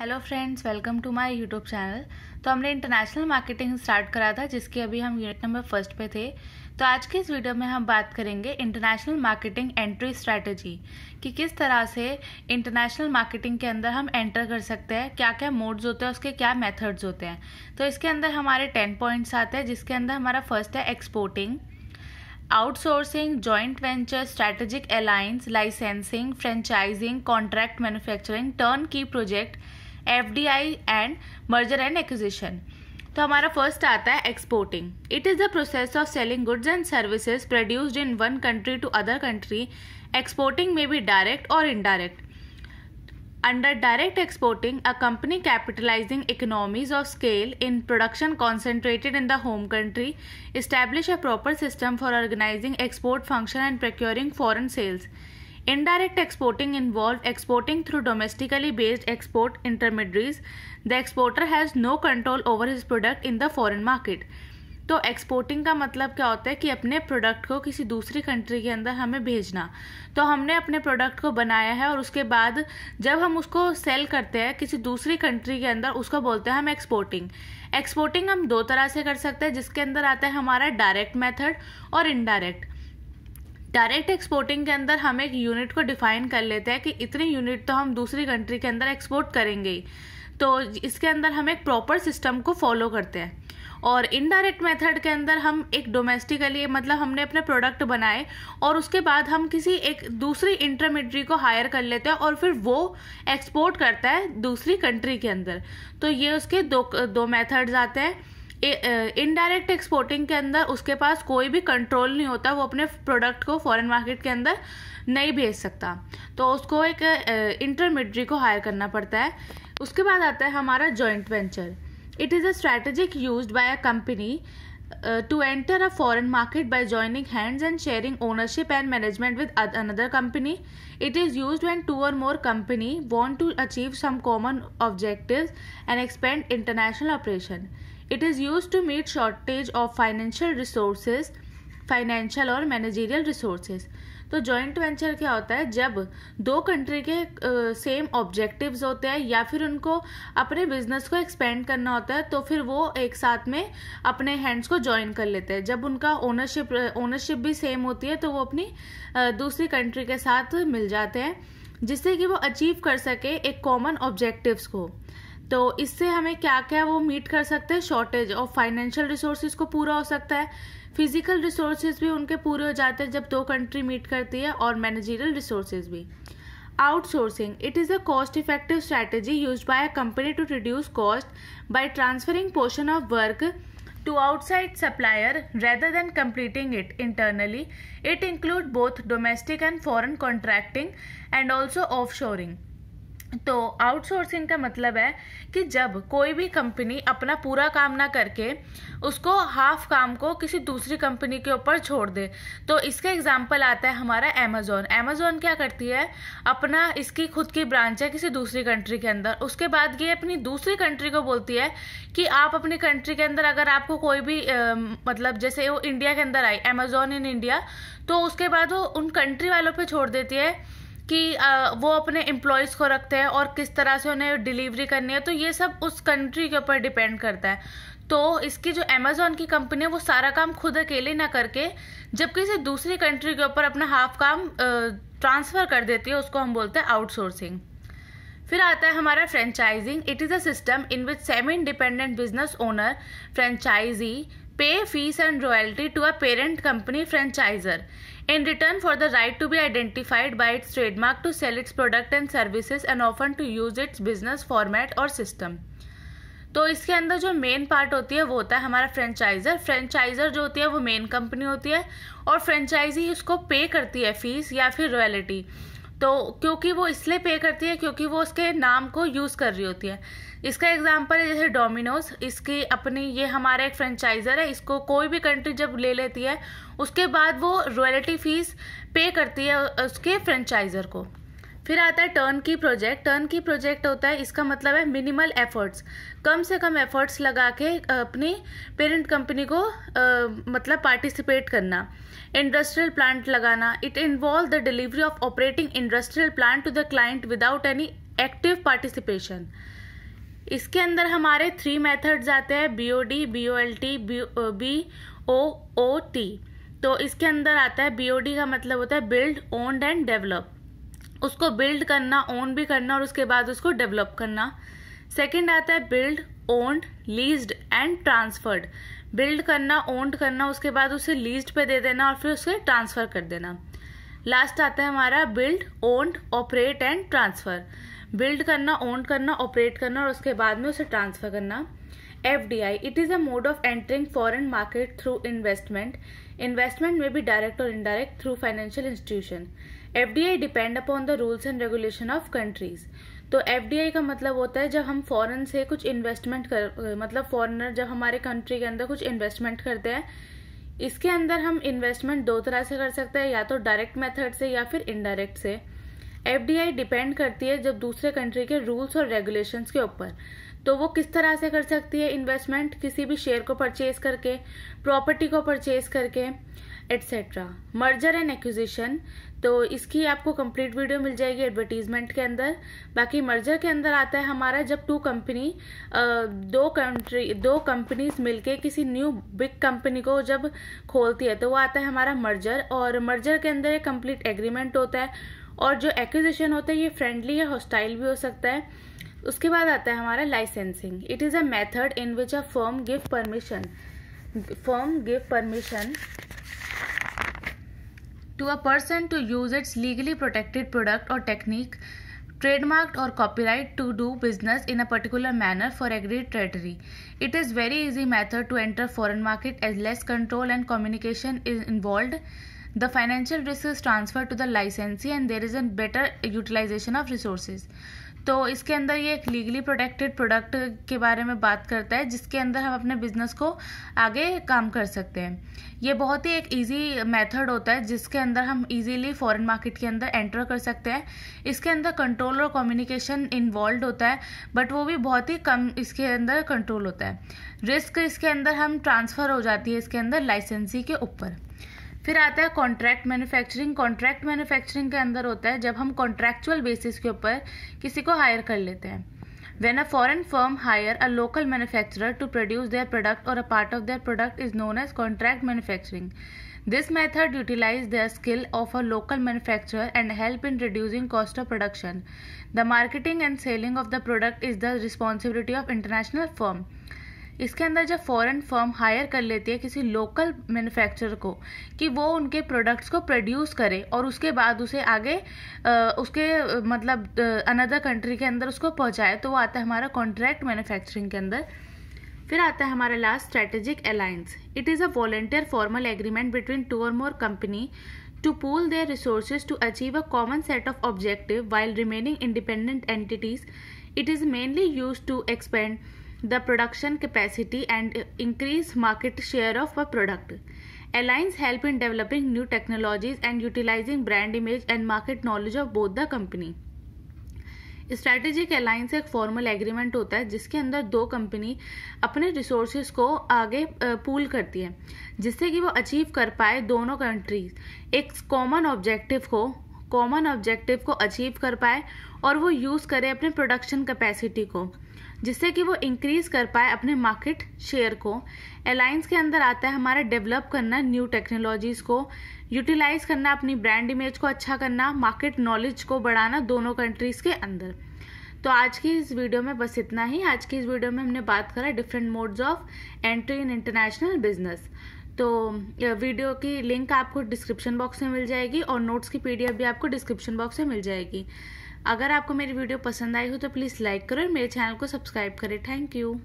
Hello friends welcome to my YouTube channel तो हमने international marketing start करा था जिसके अभी हम यूनिट नंबर फर्स्ट पे थे तो आज के इस वीडियो में हम बात करेंगे इंटरनेशनल मार्केटिंग एंट्री स्ट्रेटजी कि किस तरह से इंटरनेशनल मार्केटिंग के अंदर हम एंटर कर सकते हैं क्या क्या मोड्स होते हैं उसके क्या मेथड्स होते हैं तो इसके अंदर हमारे टेन पॉइंट्स आते हैं जिसके अंदर हमारा फर्स्ट है exporting outsourcing joint venture strategic alliance licensing franchising contract manufacturing turn key project F D I and merger and acquisition तो हमारा फर्स्ट आता है exporting it is the process of selling goods and services produced in one country to other country exporting में भी direct और indirect under direct exporting a company capitalising economies of scale in production concentrated in the home country establish a proper system for organising export function and procuring foreign sales Indirect exporting involves exporting through domestically based export intermediaries. The exporter has no control over his product in the foreign market. तो exporting का मतलब क्या होता है कि अपने product को किसी दूसरी कंट्री के अंदर हमें भेजना तो हमने अपने प्रोडक्ट को बनाया है और उसके बाद जब हम उसको सेल करते हैं किसी दूसरी कंट्री के अंदर उसको बोलते हैं हम एक्सपोर्टिंग एक्सपोर्टिंग हम दो तरह से कर सकते हैं जिसके अंदर आता है हमारा डायरेक्ट मेथड और इनडायरेक्ट डायरेक्ट एक्सपोर्टिंग के अंदर हम एक यूनिट को डिफाइन कर लेते हैं कि इतनी यूनिट तो हम दूसरी कंट्री के अंदर एक्सपोर्ट करेंगे ही तो इसके अंदर हम एक प्रॉपर सिस्टम को फॉलो करते हैं और इनडायरेक्ट मेथड के अंदर हम एक डोमेस्टिकली मतलब हमने अपने प्रोडक्ट बनाए और उसके बाद हम किसी एक दूसरी इंटरमीडियरी को हायर कर लेते हैं और फिर वो एक्सपोर्ट करता है दूसरी कंट्री के अंदर तो ये उसके दो दो मेथड्स आते हैं इनडायरेक्ट एक्सपोर्टिंग के अंदर उसके पास कोई भी कंट्रोल नहीं होता वो अपने प्रोडक्ट को फॉरेन मार्केट के अंदर नहीं भेज सकता तो उसको एक इंटरमीडरी को हायर करना पड़ता है उसके बाद आता है हमारा joint venture it is a strategic use by a company to enter a foreign market by joining hands and sharing ownership and management with another company it is use when two or more company want to achieve some common objective and expand international operation it is use to meet shortage of financial resources financial or managerial resources तो joint venture क्या होता है जब दो country के same objectives होते हैं या फिर उनको अपने बिजनेस को एक्सपेंड करना होता है तो फिर वो एक साथ में अपने हैंड्स को ज्वाइन कर लेते हैं जब उनका ओनरशिप ओनरशिप भी सेम होती है तो वो अपनी दूसरी कंट्री के साथ मिल जाते हैं जिससे कि वो अचीव कर सके एक कॉमन ऑब्जेक्टिव्स को तो इससे हमें क्या क्या वो मीट कर सकते हैं शॉर्टेज ऑफ फाइनेंशियल रिसोर्सेज को पूरा हो सकता है फिजिकल रिसोर्स भी उनके पूरे हो जाते हैं जब दो कंट्री मीट करती है और मैनेजरियल रिसोर्स भी outsourcing it is a cost effective strategy use by a company to reduce cost by transferring portion of work to outside supplier rather than completing it internally it include both domestic and foreign contracting and also offshoring तो outsourcing का मतलब है कि जब कोई भी company अपना पूरा काम ना करके उसको हाफ काम को किसी दूसरी कंपनी के ऊपर छोड़ दे तो इसका एग्जांपल आता है हमारा अमेजोन अमेजोन क्या करती है अपना इसकी खुद की ब्रांच है किसी दूसरी कंट्री के अंदर उसके बाद ये अपनी दूसरी कंट्री को बोलती है कि आप अपनी कंट्री के अंदर अगर आपको कोई भी आ, मतलब जैसे वो इंडिया के अंदर आई अमेजोन इन इंडिया तो उसके बाद वो उन कंट्री वालों पर छोड़ देती है कि वो अपने एम्प्लॉयज़ को रखते हैं और किस तरह से उन्हें डिलीवरी करनी है तो ये सब उस कंट्री के ऊपर डिपेंड करता है तो इसकी जो अमेजोन की कंपनी है वो सारा काम खुद अकेले ना करके जब किसी दूसरी कंट्री के ऊपर अपना हाफ काम ट्रांसफ़र कर देती है उसको हम बोलते हैं आउटसोर्सिंग फिर आता है हमारा franchising it is a system in which semi independent business owner franchisee pay fees and royalty to a parent company franchisor in return for the right to be identified by its trademark to sell its product and services and often to use its business format or system तो इसके अंदर जो main part होती है वो होता है हमारा फ्रेंचाइजर फ्रेंचाइजर जो होती है वो मेन कंपनी होती है और फ्रेंचाइजी उसको पे करती है फीस या फिर रॉयल्टी तो क्योंकि वो इसलिए पे करती है क्योंकि वो उसके नाम को यूज़ कर रही होती है इसका एग्जाम्पल है जैसे डोमिनोज इसकी अपनी ये हमारा एक फ्रेंचाइजर है इसको कोई भी कंट्री जब ले लेती है उसके बाद वो रॉयल्टी फीस पे करती है उसके फ्रेंचाइजर को फिर आता है turn key project turn key project होता है इसका मतलब है मिनिमल एफर्ट्स कम से कम एफर्ट्स लगा के अपनी पेरेंट कंपनी को आ, मतलब पार्टिसिपेट करना इंडस्ट्रियल प्लांट लगाना it involve the delivery of operating industrial plant to the client without any active participation इसके अंदर हमारे थ्री मेथड्स आते हैं B O D B O L T B O O T तो इसके अंदर आता है बी ओ डी का मतलब होता है बिल्ड ओन्ड एंड डेवलप उसको बिल्ड करना ओन भी करना और उसके बाद उसको डेवलप करना सेकेंड आता है build owned leased and transferred build करना ओन्ड करना उसके बाद उसे लीज्ड पे दे देना और फिर उसे ट्रांसफ़र कर देना लास्ट आता है हमारा build owned operate and transfer build करना ओन करना ऑपरेट करना और उसके बाद में उसे ट्रांसफर करना F D I it is a mode of entering foreign market through investment investment में भी डायरेक्ट और indirect through financial institution F D I depend upon the rules and regulation of countries तो F का मतलब होता है जब हम फॉरन से कुछ इन्वेस्टमेंट कर मतलब फॉरनर जब हमारे कंट्री के अंदर कुछ इन्वेस्टमेंट करते हैं इसके अंदर हम इन्वेस्टमेंट दो तरह से कर सकते हैं या तो डायरेक्ट मेथड से या फिर इनडायरेक्ट से एफडीआई डिपेंड करती है जब दूसरे कंट्री के रूल्स और रेगुलेशंस के ऊपर तो वो किस तरह से कर सकती है इन्वेस्टमेंट किसी भी शेयर को परचेज करके प्रॉपर्टी को परचेज करके एट्सेट्रा मर्जर एंड एक्विजिशन तो इसकी आपको कंप्लीट वीडियो मिल जाएगी एडवर्टीजमेंट के अंदर बाकी मर्जर के अंदर आता है हमारा जब टू कंपनी दो कंट्री दो कंपनीज मिलके किसी न्यू बिग कंपनी को जब खोलती है तो वो आता है हमारा मर्जर और मर्जर के अंदर एक कंप्लीट एग्रीमेंट होता है और जो एक्विजिशन होता है ये फ्रेंडली या हॉस्टाइल भी हो सकता है उसके बाद आता है हमारा licensing it is a method in which a firm give permission firm give permission to a person to use its legally protected product or technique trademark or copyright to do business in a particular manner for agreed territory it is very easy method to enter foreign market as less control and communication is involve The financial risk is transferred to the licensee and there is a better utilization of resources. तो इसके अंदर ये एक legally protected product के बारे में बात करता है जिसके अंदर हम अपने बिजनेस को आगे काम कर सकते हैं ये बहुत ही एक इजी मेथड होता है जिसके अंदर हम इजीली फॉरेन मार्केट के अंदर एंटर कर सकते हैं इसके अंदर कंट्रोल और कम्युनिकेशन इन्वॉल्व होता है बट वो भी बहुत ही कम इसके अंदर कंट्रोल होता है रिस्क इसके अंदर हम ट्रांसफ़र हो जाती है इसके अंदर लाइसेंसी के ऊपर फिर आता है कॉन्ट्रैक्ट मैन्युफैक्चरिंग कॉन्ट्रैक्ट मैन्युफैक्चरिंग के अंदर होता है जब हम कॉन्ट्रैक्चुअल बेसिस के ऊपर किसी को हायर कर लेते हैं when a foreign firm hire a local manufacture to produce their product or a part of their product is known as contract manufacturing this method utilise their skill of a local manufacture and help in reducing cost of production the marketing and selling of the product is the responsibility of international firm इसके अंदर जब foreign firm higher कर लेती है किसी local manufacturer को कि वो उनके प्रोडक्ट्स को प्रोड्यूस करे और उसके बाद उसे आगे उसके मतलब अनदर कंट्री के अंदर उसको पहुंचाए तो वो आता है हमारा कॉन्ट्रैक्ट मैन्युफैक्चरिंग के अंदर फिर आता है हमारा last strategic alliance it is a voluntary formal agreement between two or more company to pool their resources to achieve a common set of objective while remaining independent entities it is mainly used to expand the production capacity and increase market share of a product alliance help in developing new technologies and utilising brand image and market knowledge of both the company strategic alliance एक formal agreement होता है जिसके अंदर दो company अपने resources को आगे pool करती है जिससे कि वो अचीव कर पाए दोनों कंट्रीज एक कॉमन ऑब्जेक्टिव को कॉमन ऑब्जेक्टिव को अचीव कर पाए और वो यूज करे अपने प्रोडक्शन कैपेसिटी को जिससे कि वो इंक्रीज़ कर पाए अपने मार्केट शेयर को एलायंस के अंदर आता है हमारा डेवलप करना न्यू टेक्नोलॉजीज़ को यूटिलाइज करना अपनी ब्रांड इमेज को अच्छा करना मार्केट नॉलेज को बढ़ाना दोनों कंट्रीज़ के अंदर तो आज की इस वीडियो में बस इतना ही आज की इस वीडियो में हमने बात करा different modes of entry in international business तो वीडियो की लिंक आपको डिस्क्रिप्शन बॉक्स में मिल जाएगी और नोट्स की पीडीएफ भी आपको डिस्क्रिप्शन बॉक्स में मिल जाएगी अगर आपको मेरी वीडियो पसंद आई हो तो प्लीज़ लाइक करो और मेरे चैनल को सब्सक्राइब करें थैंक यू